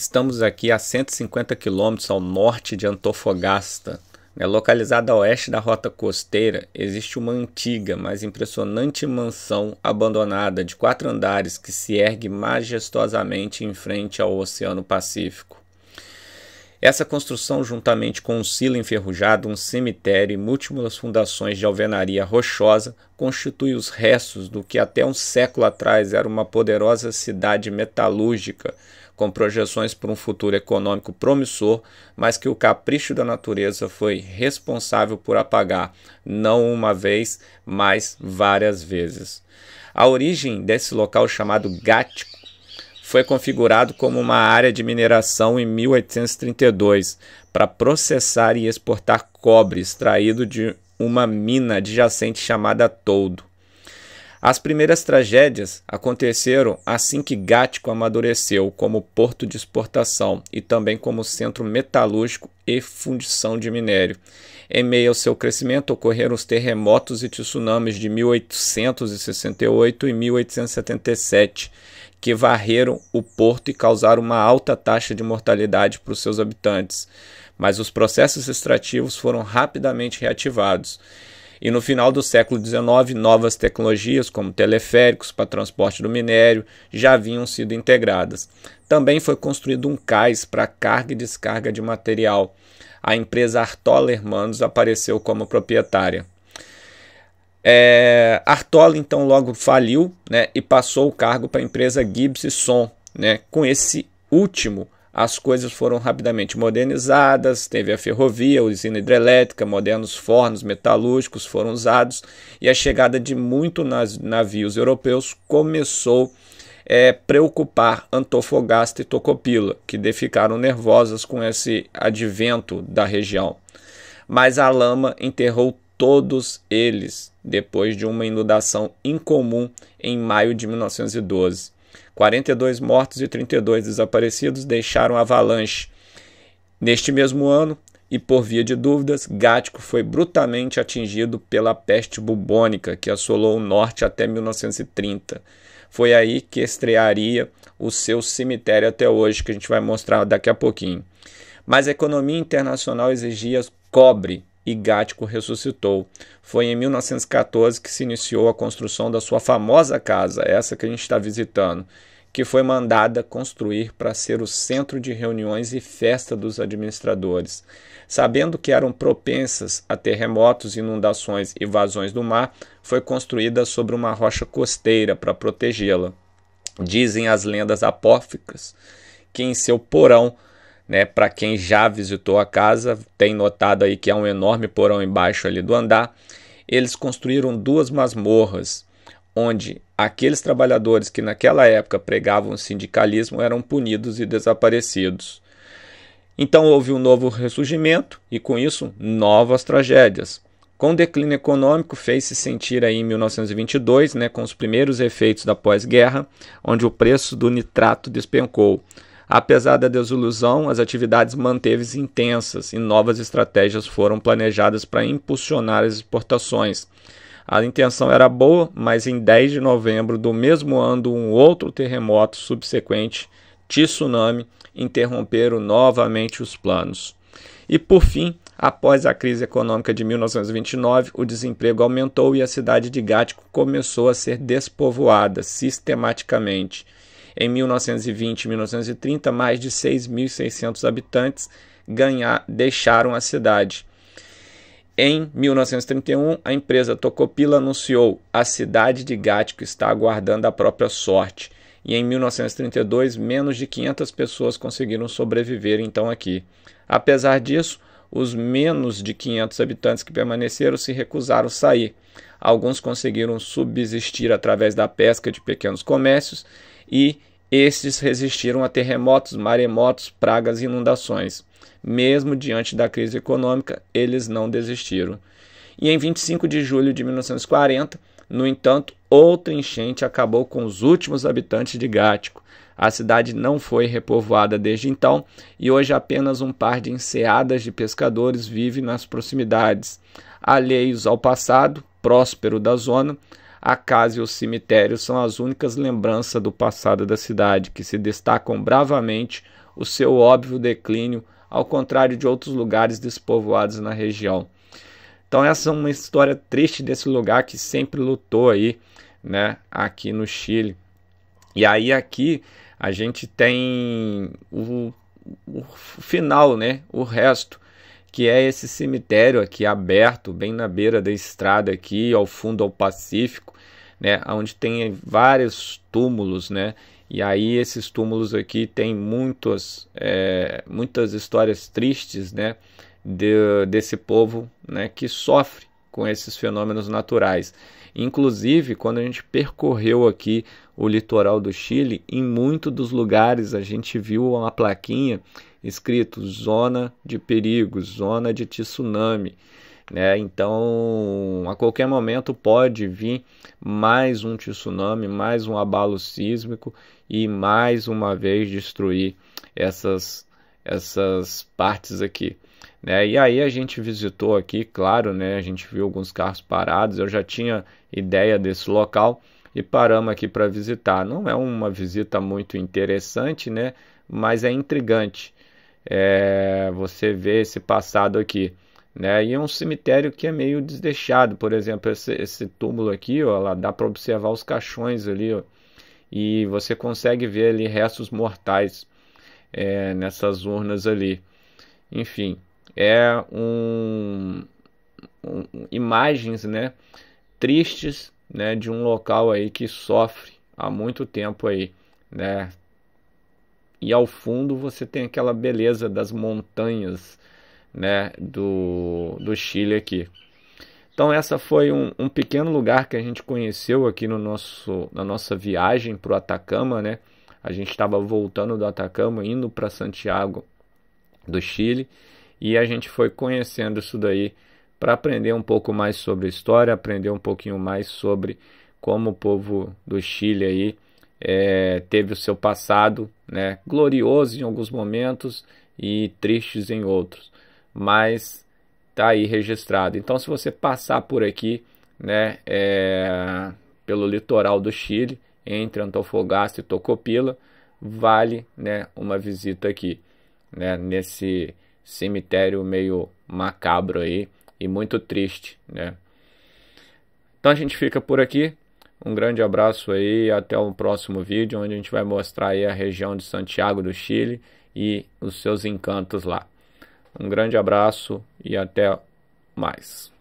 Estamos aqui a 150 quilômetros ao norte de Antofagasta. Né? Localizada a oeste da rota costeira, existe uma antiga, mas impressionante mansão abandonada de quatro andares que se ergue majestosamente em frente ao Oceano Pacífico. Essa construção, juntamente com um silo enferrujado, um cemitério e múltiplas fundações de alvenaria rochosa, constitui os restos do que até um século atrás era uma poderosa cidade metalúrgica, com projeções para um futuro econômico promissor, mas que o capricho da natureza foi responsável por apagar, não uma vez, mas várias vezes. A origem desse local chamado Gático foi configurado como uma área de mineração em 1832 para processar e exportar cobre extraído de uma mina adjacente chamada Toldo. As primeiras tragédias aconteceram assim que Gático amadureceu como porto de exportação e também como centro metalúrgico e fundição de minério. Em meio ao seu crescimento, ocorreram os terremotos e tsunamis de 1868 e 1877, que varreram o porto e causaram uma alta taxa de mortalidade para os seus habitantes. Mas os processos extrativos foram rapidamente reativados. E no final do século XIX, novas tecnologias, como teleféricos para transporte do minério, já haviam sido integradas. Também foi construído um cais para carga e descarga de material. A empresa Artola Hermanos apareceu como proprietária. É, Artola então logo faliu né, e passou o cargo para a empresa Gibbs Son. Né, com esse último as coisas foram rapidamente modernizadas, teve a ferrovia, a usina hidrelétrica, modernos fornos metalúrgicos foram usados e a chegada de muitos navios europeus começou é, preocupar Antofagasta e Tocopila, que ficaram nervosas com esse advento da região. Mas a lama enterrou todos eles depois de uma inundação incomum em maio de 1912. 42 mortos e 32 desaparecidos deixaram Avalanche. Neste mesmo ano, e por via de dúvidas, Gático foi brutalmente atingido pela peste bubônica que assolou o norte até 1930. Foi aí que estrearia o seu cemitério até hoje, que a gente vai mostrar daqui a pouquinho. Mas a economia internacional exigia cobre e Gático ressuscitou. Foi em 1914 que se iniciou a construção da sua famosa casa, essa que a gente está visitando, que foi mandada construir para ser o centro de reuniões e festa dos administradores. Sabendo que eram propensas a terremotos, inundações e vazões do mar, foi construída sobre uma rocha costeira para protegê-la. Dizem as lendas apócrifas que em seu porão né? Para quem já visitou a casa, tem notado aí que há é um enorme porão embaixo ali do andar. Eles construíram duas masmorras, onde aqueles trabalhadores que naquela época pregavam sindicalismo eram punidos e desaparecidos. Então houve um novo ressurgimento e com isso novas tragédias. Com o declínio econômico fez-se sentir aí em 1922, né, com os primeiros efeitos da pós-guerra, onde o preço do nitrato despencou. Apesar da desilusão, as atividades manteve-se intensas e novas estratégias foram planejadas para impulsionar as exportações. A intenção era boa, mas em 10 de novembro do mesmo ano, um outro terremoto subsequente, tsunami, interromperam novamente os planos. E por fim, após a crise econômica de 1929, o desemprego aumentou e a cidade de Gático começou a ser despovoada sistematicamente em 1920 e 1930, mais de 6.600 habitantes ganhar, deixaram a cidade. Em 1931, a empresa Tocopila anunciou: a cidade de Gático está aguardando a própria sorte. E em 1932, menos de 500 pessoas conseguiram sobreviver então aqui. Apesar disso, os menos de 500 habitantes que permaneceram se recusaram a sair. Alguns conseguiram subsistir através da pesca de pequenos comércios e estes resistiram a terremotos, maremotos, pragas e inundações. Mesmo diante da crise econômica, eles não desistiram. E em 25 de julho de 1940, no entanto, outra enchente acabou com os últimos habitantes de Gático. A cidade não foi repovoada desde então e hoje apenas um par de enseadas de pescadores vive nas proximidades. Alheios ao passado próspero da zona, a casa e o cemitério são as únicas lembranças do passado da cidade, que se destacam bravamente o seu óbvio declínio, ao contrário de outros lugares despovoados na região. Então essa é uma história triste desse lugar que sempre lutou aí, né, aqui no Chile. E aí aqui a gente tem o, o final, né, o resto que é esse cemitério aqui aberto, bem na beira da estrada aqui, ao fundo ao Pacífico, né, onde tem vários túmulos, né? E aí esses túmulos aqui têm muitos, é, muitas histórias tristes, né, de, desse povo, né, que sofre com esses fenômenos naturais. Inclusive, quando a gente percorreu aqui o litoral do Chile, em muitos dos lugares a gente viu uma plaquinha escrito zona de perigo, zona de tsunami. Né? Então, a qualquer momento pode vir mais um tsunami, mais um abalo sísmico e mais uma vez destruir essas, essas partes aqui. Né? E aí a gente visitou aqui, claro, né? a gente viu alguns carros parados, eu já tinha ideia desse local e paramos aqui para visitar. Não é uma visita muito interessante, né? mas é intrigante é, você vê esse passado aqui. Né? E é um cemitério que é meio desdeixado, por exemplo, esse, esse túmulo aqui, ó, lá dá para observar os caixões ali, ó, e você consegue ver ali restos mortais é, nessas urnas ali. Enfim, é um, um, imagens, né, tristes, né, de um local aí que sofre há muito tempo aí, né, e ao fundo você tem aquela beleza das montanhas né, do, do Chile aqui. Então essa foi um, um pequeno lugar que a gente conheceu aqui no nosso, na nossa viagem para o Atacama, né? A gente estava voltando do Atacama, indo para Santiago do Chile, e a gente foi conhecendo isso daí para aprender um pouco mais sobre a história, aprender um pouquinho mais sobre como o povo do Chile aí é, teve o seu passado né, glorioso em alguns momentos e tristes em outros, mas está aí registrado. Então, se você passar por aqui, né, é, pelo litoral do Chile, entre Antofagasta e Tocopila, vale né, uma visita aqui, né, nesse cemitério meio macabro aí e muito triste, né? Então a gente fica por aqui. Um grande abraço aí, até o próximo vídeo, onde a gente vai mostrar aí a região de Santiago do Chile e os seus encantos lá. Um grande abraço e até mais.